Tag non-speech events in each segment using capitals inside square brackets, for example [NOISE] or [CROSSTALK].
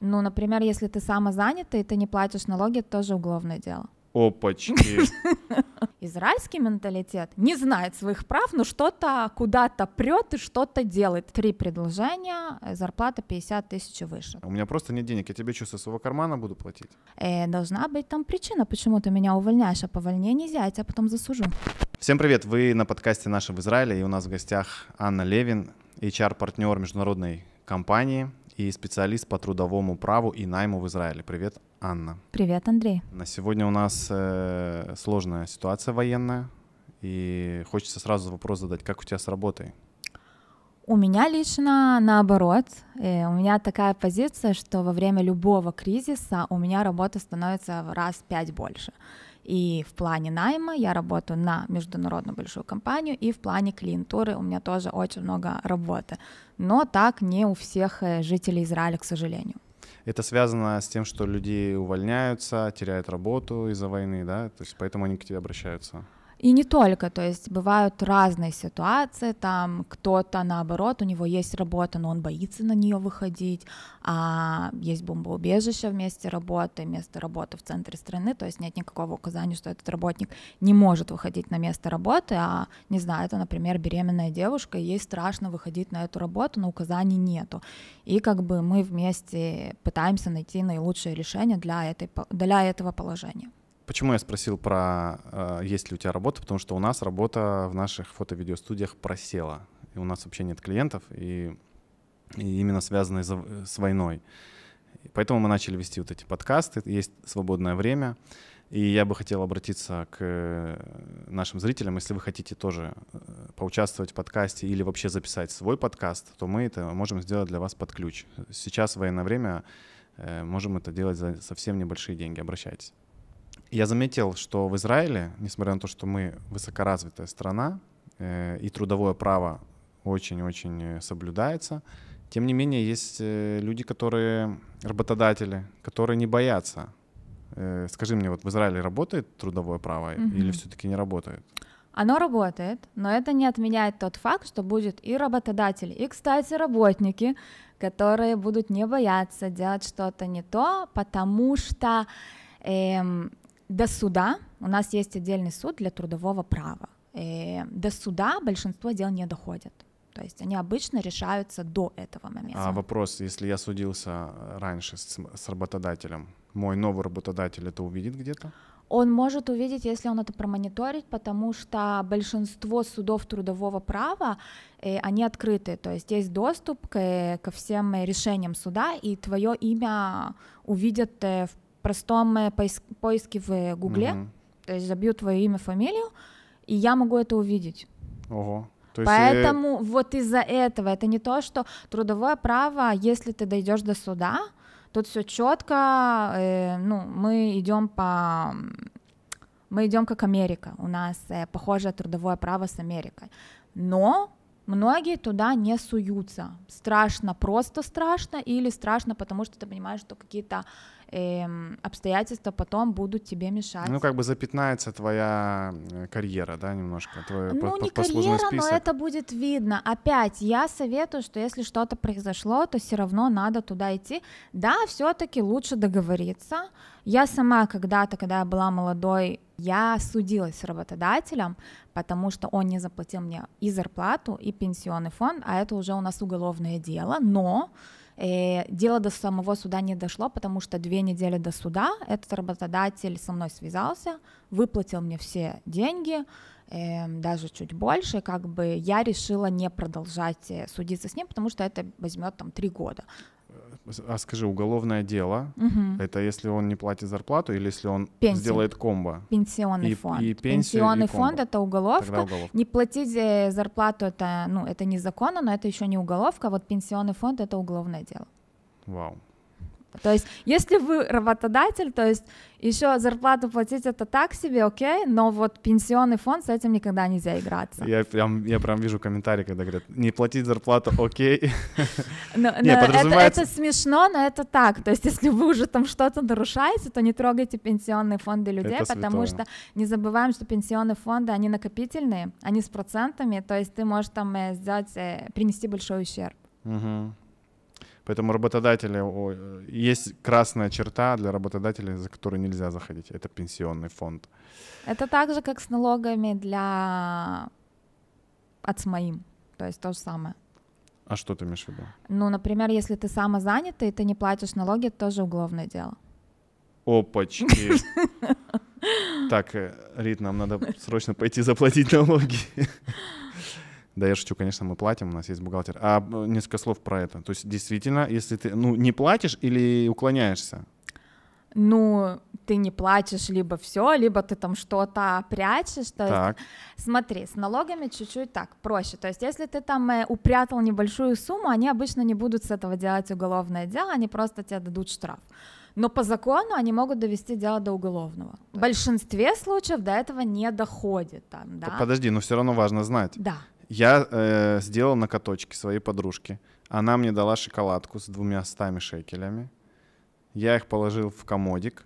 Ну, например, если ты самозанятый, ты не платишь налоги, это тоже уголовное дело. Опачки. [LAUGHS] Израильский менталитет не знает своих прав, но что-то куда-то прет и что-то делает. Три предложения, э, зарплата 50 тысяч выше. У меня просто нет денег, я тебе что, со своего кармана буду платить? Э, должна быть там причина, почему ты меня увольняешь, а по вольне нельзя, я а тебя потом засужу. Всем привет, вы на подкасте «Наши в Израиле», и у нас в гостях Анна Левин, HR-партнер международной компании и специалист по трудовому праву и найму в Израиле. Привет, Анна. Привет, Андрей. На сегодня у нас э, сложная ситуация военная, и хочется сразу вопрос задать, как у тебя с работой? У меня лично наоборот. Э, у меня такая позиция, что во время любого кризиса у меня работа становится в раз пять больше. И в плане найма я работаю на международную большую компанию, и в плане клиентуры у меня тоже очень много работы. Но так не у всех э, жителей Израиля, к сожалению. Это связано с тем, что люди увольняются, теряют работу из-за войны, да? То есть поэтому они к тебе обращаются? И не только, то есть бывают разные ситуации, там кто-то наоборот, у него есть работа, но он боится на нее выходить, а есть бомбоубежище вместе работы, место работы в центре страны, то есть нет никакого указания, что этот работник не может выходить на место работы, а, не знаю, это, например, беременная девушка, ей страшно выходить на эту работу, но указаний нету. И как бы мы вместе пытаемся найти наилучшее решение для, этой, для этого положения. Почему я спросил про э, есть ли у тебя работа? Потому что у нас работа в наших фото-видеостудиях просела. И у нас вообще нет клиентов, и, и именно связанной э, с войной. И поэтому мы начали вести вот эти подкасты, есть свободное время. И я бы хотел обратиться к э, нашим зрителям, если вы хотите тоже э, поучаствовать в подкасте или вообще записать свой подкаст, то мы это можем сделать для вас под ключ. Сейчас военное время можем это делать за совсем небольшие деньги. Обращайтесь. Я заметил, что в Израиле, несмотря на то, что мы высокоразвитая страна, э, и трудовое право очень-очень соблюдается, тем не менее есть э, люди, которые, работодатели, которые не боятся. Э, скажи мне, вот в Израиле работает трудовое право угу. или все-таки не работает? Оно работает, но это не отменяет тот факт, что будет и работодатель, и, кстати, работники, которые будут не бояться делать что-то не то, потому что эм, до суда, у нас есть отдельный суд для трудового права, и э, до суда большинство дел не доходят. То есть они обычно решаются до этого момента. А вопрос, если я судился раньше с, с работодателем, мой новый работодатель это увидит где-то? Он может увидеть, если он это промониторит, потому что большинство судов трудового права, э, они открыты, то есть есть доступ к, э, ко всем решениям суда, и твое имя увидят в простом э, поис поиске в Гугле, угу. то есть забью твое имя, фамилию, и я могу это увидеть. Ого. То э, Поэтому э... вот из-за этого это не то, что трудовое право, если ты дойдешь до суда, тут все четко, э, ну мы идем по мы идем как Америка, у нас э, похожее трудовое право с Америкой, но многие туда не суются. Страшно, просто страшно, или страшно, потому что ты понимаешь, что какие-то э, обстоятельства потом будут тебе мешать. Ну, как бы запятнается твоя э, карьера, да, немножко, твой Ну, не карьера, список. но это будет видно. Опять, я советую, что если что-то произошло, то все равно надо туда идти. Да, все-таки лучше договориться. Я сама когда-то, когда я была молодой, я судилась с работодателем, потому что он не заплатил мне и зарплату, и пенсионный фонд, а это уже у нас уголовное дело, но и э, дело до самого суда не дошло, потому что две недели до суда этот работодатель со мной связался, выплатил мне все деньги, эм, даже чуть больше, как бы я решила не продолжать э, судиться с ним, потому что это возьмет там три года. А скажи, уголовное дело угу. это если он не платит зарплату или если он Пенсия. сделает комбо? Пенсионный и, фонд. И пенсию, Пенсионный и фонд это уголовка. уголовка. Не платить э, зарплату это ну это незаконно, но это еще не уголовка. Вот пенсионный фонд это уголовное дело. Вау. То есть, если вы работодатель, то есть еще зарплату платить это так себе, окей, но вот пенсионный фонд с этим никогда нельзя играться. Я прям, я прям вижу комментарии, когда говорят, не платить зарплату, окей. [LAUGHS] Но, не, но подразумевается... это, это смешно, но это так. То есть, если вы уже там что-то нарушаете, то не трогайте пенсионные фонды людей, это потому святое. что не забываем, что пенсионные фонды, они накопительные, они с процентами, то есть ты можешь там э, сделать, э, принести большой ущерб. Угу. Поэтому работодатели, э, есть красная черта для работодателей, за которую нельзя заходить. Это пенсионный фонд. Это так же, как с налогами для отсмоим. То есть то же самое. А что ты имеешь в виду? Ну, например, если ты самозанятый, ты не платишь налоги, это тоже уголовное дело. Опачки. [LAUGHS] Так, э, Рит, нам надо срочно пойти заплатить налоги. Да, я шучу, конечно, мы платим, у нас есть бухгалтер. А несколько слов про это. То есть действительно, если ты ну, не платишь или уклоняешься? Ну, ты не платишь либо все, либо ты там что-то прячешь. То так. Есть, смотри, с налогами чуть-чуть так проще. То есть, если ты там э, упрятал небольшую сумму, они обычно не будут с этого делать уголовное дело, они просто тебе дадут штраф. Но по закону они могут довести дело до уголовного. Да. В большинстве случаев до этого не доходит. Там, да? Подожди, но все равно важно знать. Да. Я э, сделал на каточке своей подружки. Она мне дала шоколадку с двумя стами шекелями. Я их положил в комодик.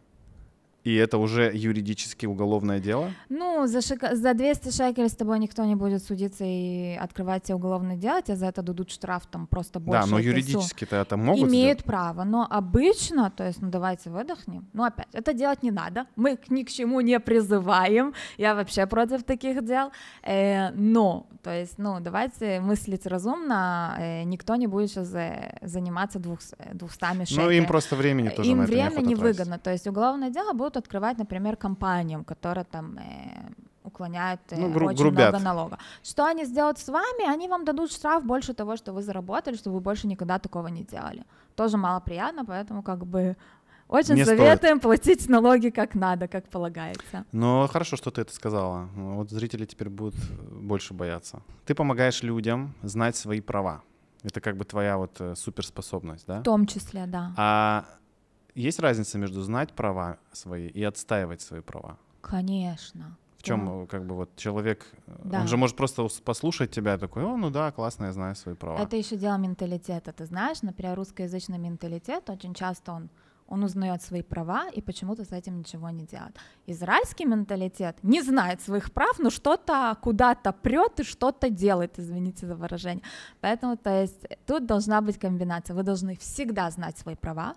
И это уже юридически уголовное дело? Ну, за, шик... за 200 шекелей с тобой никто не будет судиться и открывать тебе уголовное дело, тебе за это дадут штраф там просто больше. Да, но юридически-то это могут Имеют сделать? право, но обычно, то есть, ну давайте выдохнем. Ну опять, это делать не надо, мы ни к чему не призываем, я вообще против таких дел, э, но, то есть, ну давайте мыслить разумно, э, никто не будет сейчас э, заниматься 200 шекелями. Ну им просто времени тоже им на это время невыгодно, то есть уголовное дело будет будут открывать, например, компаниям, которые там э, уклоняет э, ну, гру- очень грубят. много налога. Что они сделают с вами? Они вам дадут штраф больше того, что вы заработали, что вы больше никогда такого не делали. Тоже малоприятно, поэтому как бы очень не советуем стоит. платить налоги как надо, как полагается. Ну, хорошо, что ты это сказала. Вот зрители теперь будут э, больше бояться. Ты помогаешь людям знать свои права. Это как бы твоя вот суперспособность, да? В том числе, да. А есть разница между знать права свои и отстаивать свои права? Конечно. В чем, да. Э, как бы, вот человек, э, да. он же может просто послушать тебя такой, о, ну да, классно, я знаю свои права. Это еще дело менталитета. Ты знаешь, например, русскоязычный менталитет, очень часто он он узнает свои права и почему-то с этим ничего не делает. Израильский менталитет не знает своих прав, но что-то куда-то прет и что-то делает, извините за выражение. Поэтому, то есть, тут должна быть комбинация. Вы должны всегда знать свои права,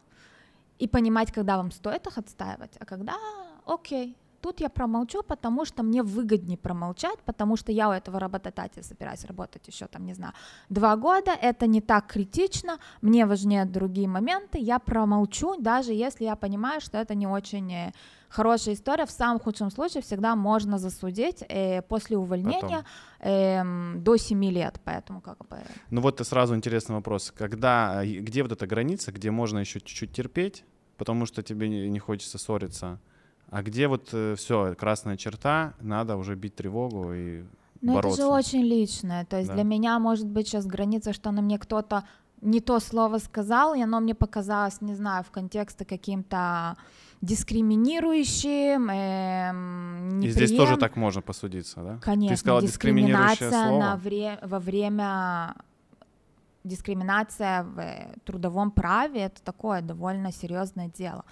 и понимать, когда вам стоит их отстаивать, а когда окей, тут я промолчу, потому что мне выгоднее промолчать, потому что я у этого работодателя собираюсь работать еще там, не знаю, два года, это не так критично, мне важнее другие моменты, я промолчу, даже если я понимаю, что это не очень э, хорошая история. В самом худшем случае всегда можно засудить э, после увольнения э, до 7 лет, поэтому как бы... Ну вот сразу интересный вопрос. Когда, э, где вот эта граница, где можно еще чуть-чуть терпеть, потому что тебе не хочется ссориться, а где вот э, все, красная черта, надо уже бить тревогу и ну, это же очень личное. То есть да. для меня может быть сейчас граница, что на ну, мне кто-то не то слово сказал, и оно мне показалось, не знаю, в контексте каким-то дискриминирующие. Эм, И здесь тоже так можно посудиться, да? Конечно. Ты сказала дискриминация слово. На вре... во время дискриминация в э, трудовом праве это такое довольно серьезное дело.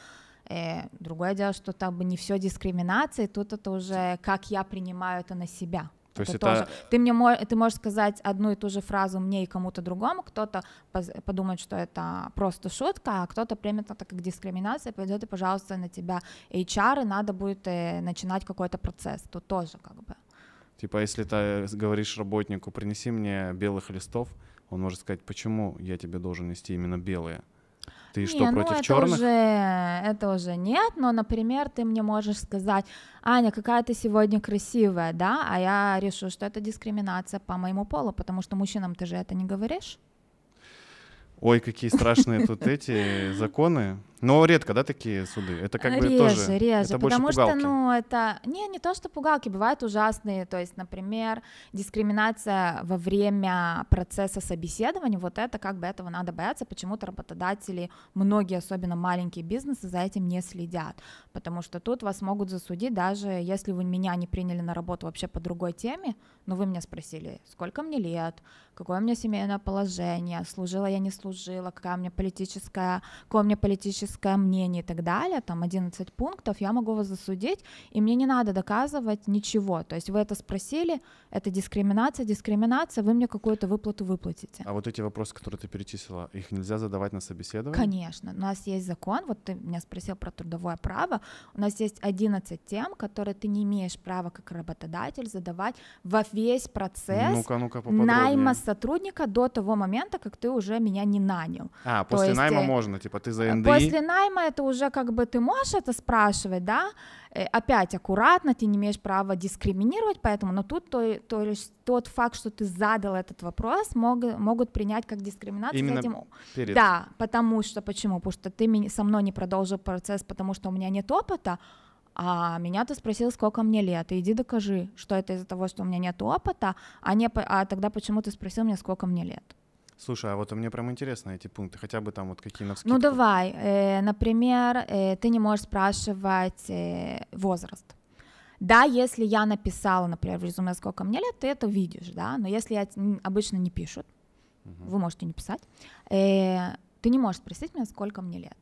Э, другое дело, что там не все дискриминация, тут это уже как я принимаю это на себя. То есть это, это... Ты мне ты можешь сказать одну и ту же фразу мне и кому-то другому, кто-то подумает, что это просто шутка, а кто-то примет это как дискриминация, пойдет и, пожалуйста, на тебя HR, и надо будет э, начинать какой-то процесс. Тут тоже как бы. Типа, если ты э, говоришь работнику, принеси мне белых листов, он может сказать, почему я тебе должен нести именно белые? Ты не, что, ну против это черных? Уже, это уже нет, но, например, ты мне можешь сказать, Аня, какая ты сегодня красивая, да? А я решу, что это дискриминация по моему полу, потому что мужчинам ты же это не говоришь. Ой, какие страшные тут [LAUGHS] эти законы. Но редко, да, такие суды? Это как реже, бы тоже... Реже, это потому больше пугалки. что, ну, это... Не, не то, что пугалки, бывают ужасные. То есть, например, дискриминация во время процесса собеседования, вот это как бы этого надо бояться. Почему-то работодатели, многие, особенно маленькие бизнесы, за этим не следят. Потому что тут вас могут засудить, даже если вы меня не приняли на работу вообще по другой теме, но вы меня спросили, сколько мне лет, какое у меня семейное положение, служила я, не служила, какая у меня политическая, какое у меня политическое критическое мнение и так далее, там 11 пунктов, я могу вас засудить, и мне не надо доказывать ничего. То есть вы это спросили, это дискриминация, дискриминация, вы мне какую-то выплату выплатите. А вот эти вопросы, которые ты перечислила, их нельзя задавать на собеседование Конечно. У нас есть закон, вот ты меня спросил про трудовое право, у нас есть 11 тем, которые ты не имеешь права как работодатель задавать во весь процесс ну-ка, ну-ка, найма сотрудника до того момента, как ты уже меня не нанял. А, после То есть, найма э, можно, типа ты за НДИ? После найма это уже как бы ты можешь это спрашивать, да, э, опять аккуратно, ты не имеешь права дискриминировать, поэтому, но тут то, то лишь тот факт, что ты задал этот вопрос, мог, могут принять как дискриминацию. Именно этим. Перед. Да, потому что, почему? Потому что ты со мной не продолжил процесс, потому что у меня нет опыта, а меня ты спросил, сколько мне лет, иди докажи, что это из-за того, что у меня нет опыта, а, не, а тогда почему ты спросил меня, сколько мне лет. Слушай, а вот мне прям интересно эти пункты, хотя бы там вот какие на Ну давай, э, например, э, ты не можешь спрашивать э, возраст. Да, если я написала, например, в резюме, сколько мне лет, ты это видишь, да, но если я обычно не пишут, угу. вы можете не писать, э, ты не можешь спросить меня, сколько мне лет.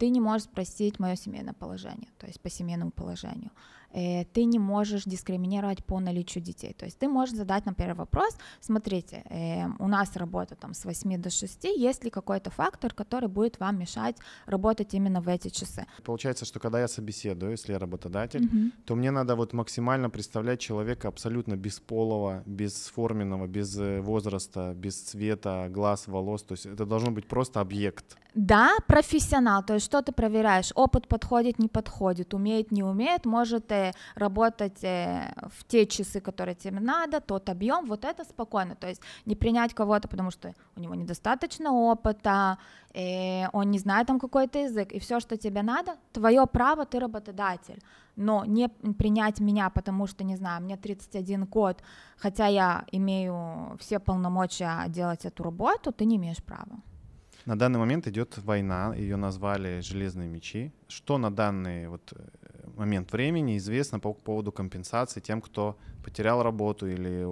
Ты не можешь спросить мое семейное положение, то есть по семейному положению. Э, ты не можешь дискриминировать по наличию детей. То есть ты можешь задать, например, вопрос, смотрите, э, у нас работа там с 8 до 6, есть ли какой-то фактор, который будет вам мешать работать именно в эти часы? Получается, что когда я собеседую, если я работодатель, угу. то мне надо вот максимально представлять человека абсолютно бесполого, бесформенного, без э, возраста, без цвета, глаз, волос, то есть это должно быть просто объект. Да, профессионал, то есть что ты проверяешь, опыт подходит, не подходит, умеет, не умеет, может Э, работать э, в те часы, которые тебе надо, тот объем, вот это спокойно. То есть не принять кого-то, потому что у него недостаточно опыта, э, он не знает там какой-то язык, и все, что тебе надо, твое право, ты работодатель. Но не принять меня, потому что, не знаю, мне 31 год, хотя я имею все полномочия делать эту работу, ты не имеешь права. На данный момент идет война, ее назвали железные мечи. Что на данный вот э, момент времени известно по поводу компенсации тем, кто потерял работу или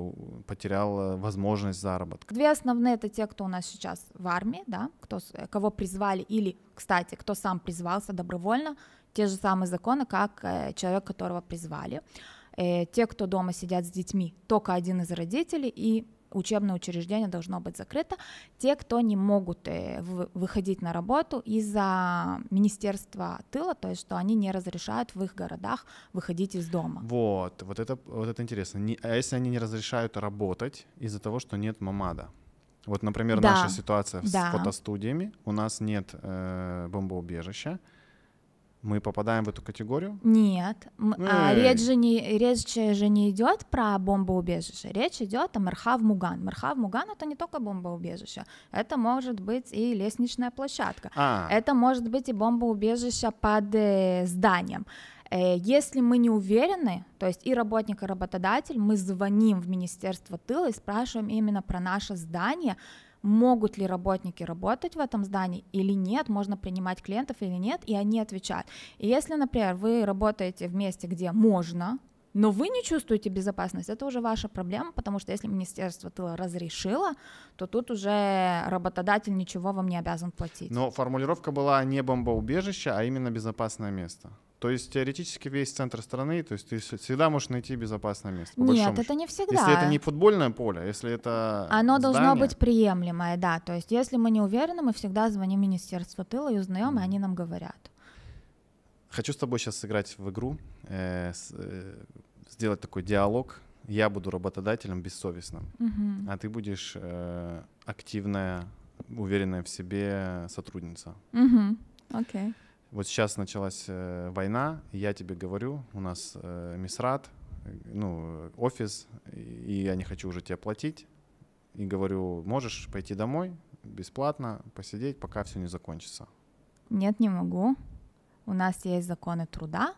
потерял э, возможность заработка? Две основные это те, кто у нас сейчас в армии, да, кто, э, кого призвали или, кстати, кто сам призвался добровольно, те же самые законы, как э, человек, которого призвали. Те, кто дома сидят с детьми, только один из родителей и учебное учреждение должно быть закрыто. Те, кто не могут э, выходить на работу из-за Министерства тыла, то есть что они не разрешают в их городах выходить из дома. Вот, вот это, вот это интересно. Не, а если они не разрешают работать из-за того, что нет мамада? Вот, например, да. наша ситуация да. с фотостудиями. У нас нет э, бомбоубежища мы попадаем в эту категорию? Нет. А речь же не, речь же не идет про бомбоубежище. Речь идет о Мархав Муган. Мархав Муган это не только бомбоубежище. Это может быть и лестничная площадка. А. Это может быть и бомбоубежище под э, зданием. Э, если мы не уверены, то есть и работник, и работодатель, мы звоним в Министерство тыла и спрашиваем именно про наше здание, могут ли работники работать в этом здании или нет, можно принимать клиентов или нет, и они отвечают. И если, например, вы работаете в месте, где можно, но вы не чувствуете безопасность, это уже ваша проблема, потому что если Министерство тыла разрешило, то тут уже работодатель ничего вам не обязан платить. Но формулировка была не бомбоубежище, а именно безопасное место. То есть теоретически весь центр страны, то есть ты всегда можешь найти безопасное место. Нет, это не всегда. Если это не футбольное поле, если это Оно здание... должно быть приемлемое, да. То есть если мы не уверены, мы всегда звоним в Министерство тыла и узнаем, mm. и они нам говорят. Хочу с тобой сейчас сыграть в игру, э, с, э, сделать такой диалог. Я буду работодателем бессовестным, mm-hmm. а ты будешь э, активная, уверенная в себе сотрудница. Окей. Mm-hmm. Okay вот сейчас началась э, война, я тебе говорю, у нас э, Мисрат, э, ну, э, офис, и я не хочу уже тебе платить. И говорю, можешь пойти домой бесплатно, посидеть, пока все не закончится. Нет, не могу. У нас есть законы труда,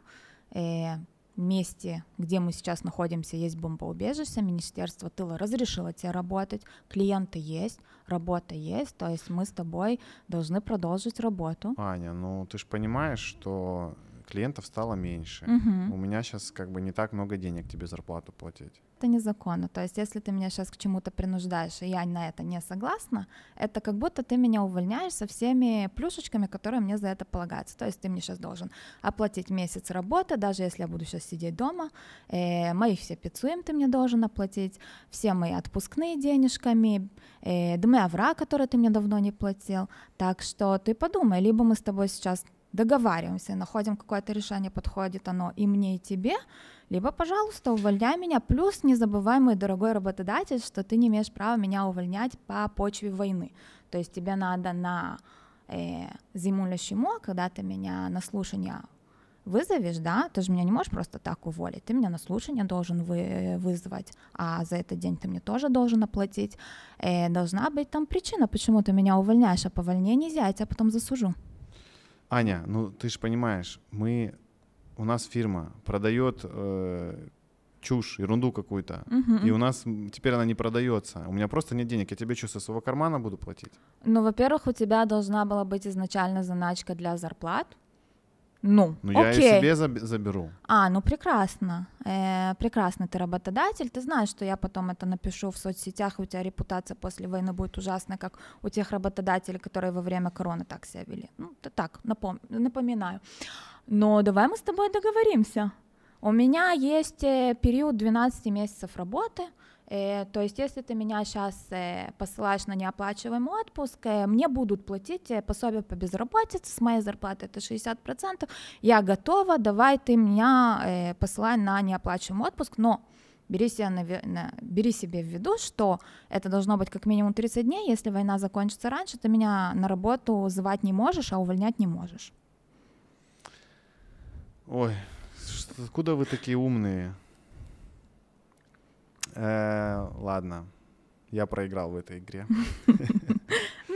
и э, месте, где мы сейчас находимся, есть бомбоубежище, Министерство тыла разрешило тебе работать, клиенты есть, работа есть, то есть мы с тобой должны продолжить работу. Аня, ну ты же понимаешь, что клиентов стало меньше. Угу. У меня сейчас как бы не так много денег тебе зарплату платить. Это незаконно. То есть, если ты меня сейчас к чему-то принуждаешь, и я на это не согласна, это как будто ты меня увольняешь со всеми плюшечками, которые мне за это полагаются. То есть, ты мне сейчас должен оплатить месяц работы, даже если я буду сейчас сидеть дома, э, мои все пиццуем ты мне должен оплатить, все мои отпускные денежками, э, дымы авра, которые ты мне давно не платил. Так что ты подумай, либо мы с тобой сейчас договариваемся, находим какое-то решение, подходит оно и мне, и тебе, либо, пожалуйста, увольняй меня, плюс не забывай, мой дорогой работодатель, что ты не имеешь права меня увольнять по почве войны. То есть тебе надо на э, зиму лещему, когда ты меня на слушание вызовешь, да, ты же меня не можешь просто так уволить, ты меня на слушание должен вы, э, вызвать, а за этот день ты мне тоже должен оплатить. Э, должна быть там причина, почему ты меня увольняешь, а по вольне нельзя, я а тебя потом засужу. Аня, ну ты же понимаешь, мы у нас фирма продает э, чушь, ерунду какую-то, угу. и у нас теперь она не продается. У меня просто нет денег, я тебе что, со своего кармана буду платить? Ну, во-первых, у тебя должна была быть изначально заначка для зарплат, ну, ну окей. я и себе заберу. А, ну прекрасно. Э, прекрасно ты работодатель. Ты знаешь, что я потом это напишу в соцсетях, у тебя репутация после войны будет ужасная, как у тех работодателей, которые во время короны так себя вели. Ну, так, напом- напоминаю. Но давай мы с тобой договоримся. У меня есть э, период 12 месяцев работы – Э, то есть, если ты меня сейчас э, посылаешь на неоплачиваемый отпуск, э, мне будут платить пособие по безработице, с моей зарплаты это 60%, я готова, давай ты меня посылай на неоплачиваемый отпуск, но бери себе, на, бери себе в виду, что это должно быть как минимум 30 дней, если война закончится раньше, ты меня на работу звать не можешь, а увольнять не можешь. Ой, откуда вы такие умные? Э, ладно, я проиграл в этой игре. [LAUGHS]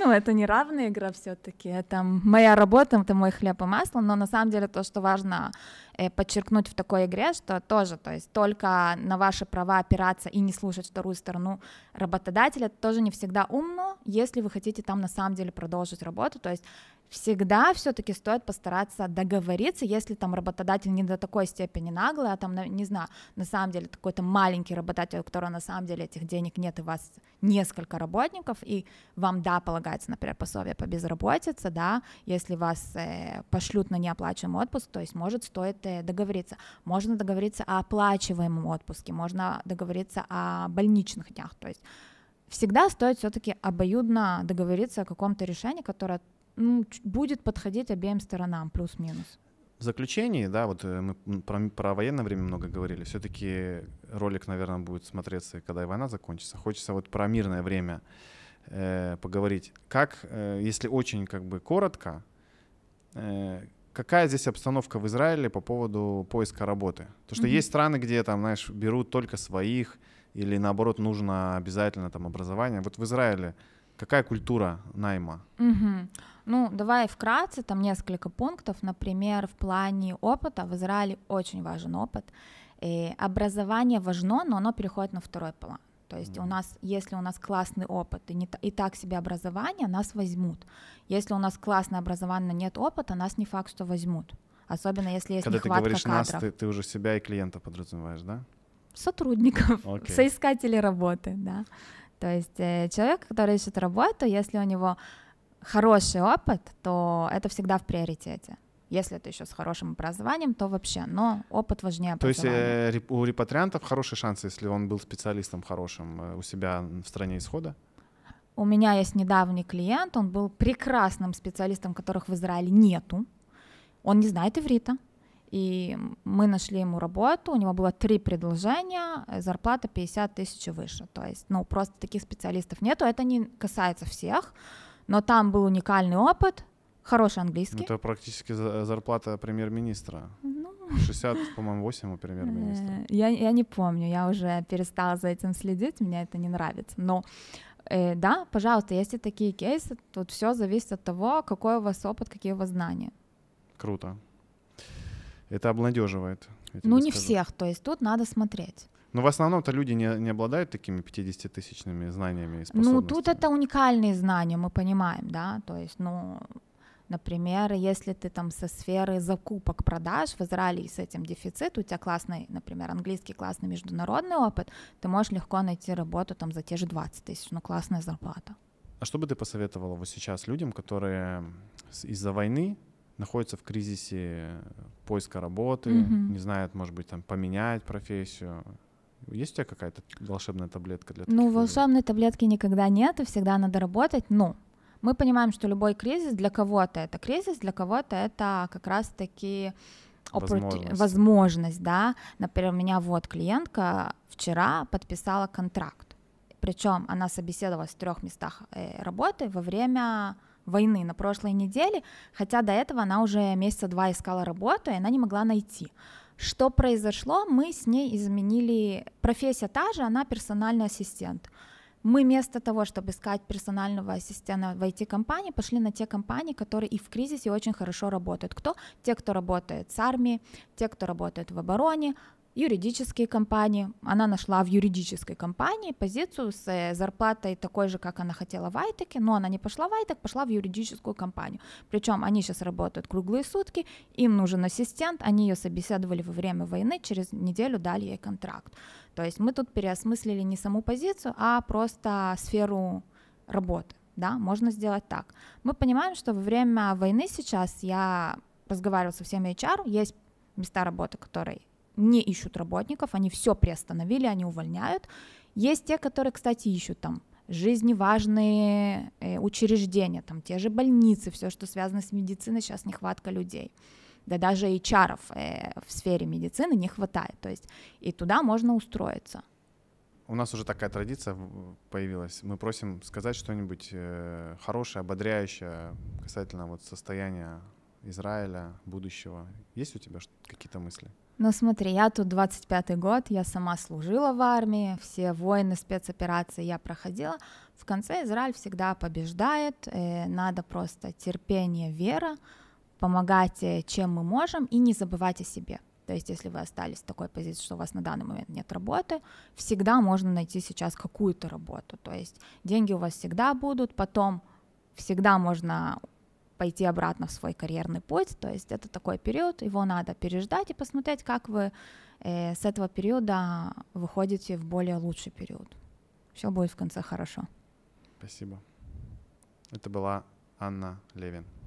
Ну, это не равная игра все-таки. Это моя работа, это мой хлеб и масло. Но на самом деле то, что важно э, подчеркнуть в такой игре, что тоже, то есть только на ваши права опираться и не слушать вторую сторону работодателя, это тоже не всегда умно, если вы хотите там на самом деле продолжить работу. То есть всегда все-таки стоит постараться договориться, если там работодатель не до такой степени наглый, а там, не знаю, на самом деле какой-то маленький работодатель, у которого на самом деле этих денег нет, и у вас несколько работников, и вам, да, полагается, например, пособие по безработице, да, если вас э, пошлют на неоплачиваемый отпуск, то есть, может, стоит э, договориться. Можно договориться о оплачиваемом отпуске, можно договориться о больничных днях, то есть всегда стоит все-таки обоюдно договориться о каком-то решении, которое ну, будет подходить обеим сторонам, плюс-минус. В заключении, да, вот э, мы про, про военное время много говорили, все-таки ролик, наверное, будет смотреться, когда и война закончится. Хочется вот про мирное время э, поговорить. Как, э, если очень как бы коротко, э, какая здесь обстановка в Израиле по поводу поиска работы? То что mm-hmm. есть страны, где там, знаешь, берут только своих, или наоборот нужно обязательно там образование. Вот в Израиле какая культура найма? Mm-hmm. Ну, давай вкратце, там несколько пунктов. Например, в плане опыта в Израиле очень важен опыт. И э, образование важно, но оно переходит на второй план. То есть mm-hmm. у нас, если у нас классный опыт и, не, и так себе образование, нас возьмут. Если у нас классное образование, но нет опыта, нас не факт, что возьмут. Особенно если есть Когда нехватка ты говоришь кадров. нас, ты, ты уже себя и клиента подразумеваешь, да? Сотрудников, okay. [LAUGHS] соискателей работы, да. То есть э, человек, который ищет работу, если у него хороший опыт, то это всегда в приоритете. Если это еще с хорошим образованием, то вообще, но опыт важнее образования. То есть э, у репатриантов хорошие шансы, если он был специалистом хорошим э, у себя в стране исхода? У меня есть недавний клиент, он был прекрасным специалистом, которых в Израиле нету. Он не знает иврита. И мы нашли ему работу, у него было три предложения, э, зарплата 50 тысяч выше. То есть, ну, просто таких специалистов нету, это не касается всех но там был уникальный опыт, хороший английский. Это практически зарплата премьер-министра. 60, ну. по-моему, 8 у премьер-министра. Э, я, я не помню, я уже перестала за этим следить, мне это не нравится. Но э, да, пожалуйста, если такие кейсы, тут все зависит от того, какой у вас опыт, какие у вас знания. Круто. Это обнадеживает. Ну, не скажу. всех, то есть тут надо смотреть. Но в основном-то люди не, не обладают такими 50-тысячными знаниями и ну, способностями. Ну, тут это уникальные знания, мы понимаем, да, то есть, ну, Например, если ты там со сферы закупок продаж в Израиле и с этим дефицит, у тебя классный, например, английский классный международный опыт, ты можешь легко найти работу там за те же 20 тысяч, ну классная зарплата. А что бы ты посоветовала вот сейчас людям, которые из-за войны находятся в кризисе поиска работы, mm-hmm. не знают, может быть, там поменять профессию, есть у тебя какая-то волшебная таблетка для ну, таких Ну, людей? волшебной таблетки никогда нет, и всегда надо работать, но мы понимаем, что любой кризис для кого-то это кризис, для кого-то это как раз-таки возможность. да. Например, у меня вот клиентка вчера подписала контракт, причем она собеседовалась в трех местах э, работы во время войны на прошлой неделе, хотя до этого она уже месяца два искала работу, и она не могла найти. Что произошло? Мы с ней изменили. Профессия та же, она персональный ассистент. Мы вместо того, чтобы искать персонального ассистента в IT-компании, пошли на те компании, которые и в кризисе очень хорошо работают. Кто? Те, кто работает с армией, те, кто работает в обороне, юридические компании. Она нашла в юридической компании позицию с э, зарплатой такой же, как она хотела в Айтеке, но она не пошла в Айтек, пошла в юридическую компанию. Причем они сейчас работают круглые сутки, им нужен ассистент, они ее собеседовали во время войны, через неделю дали ей контракт. То есть мы тут переосмыслили не саму позицию, а просто сферу работы. Да, можно сделать так. Мы понимаем, что во время войны сейчас я разговаривала со всеми HR, есть места работы, которые не ищут работников, они все приостановили, они увольняют. Есть те, которые, кстати, ищут там жизневажные э, учреждения, там те же больницы, все, что связано с медициной, сейчас нехватка людей. Да даже и чаров э, в сфере медицины не хватает, то есть и туда можно устроиться. У нас уже такая традиция появилась. Мы просим сказать что-нибудь э, хорошее, ободряющее касательно вот состояния Израиля, будущего. Есть у тебя какие-то мысли? Ну смотри, я тут 25-й год, я сама служила в армии, все войны, спецоперации я проходила. В конце Израиль всегда побеждает, э, надо просто терпение, вера, помогать, э, чем мы можем, и не забывать о себе. То есть, если вы остались в такой позиции, что у вас на данный момент нет работы, всегда можно найти сейчас какую-то работу. То есть деньги у вас всегда будут, потом всегда можно пойти обратно в свой карьерный путь. То есть это такой период, его надо переждать и посмотреть, как вы э, с этого периода выходите в более лучший период. Все будет в конце хорошо. Спасибо. Это была Анна Левин.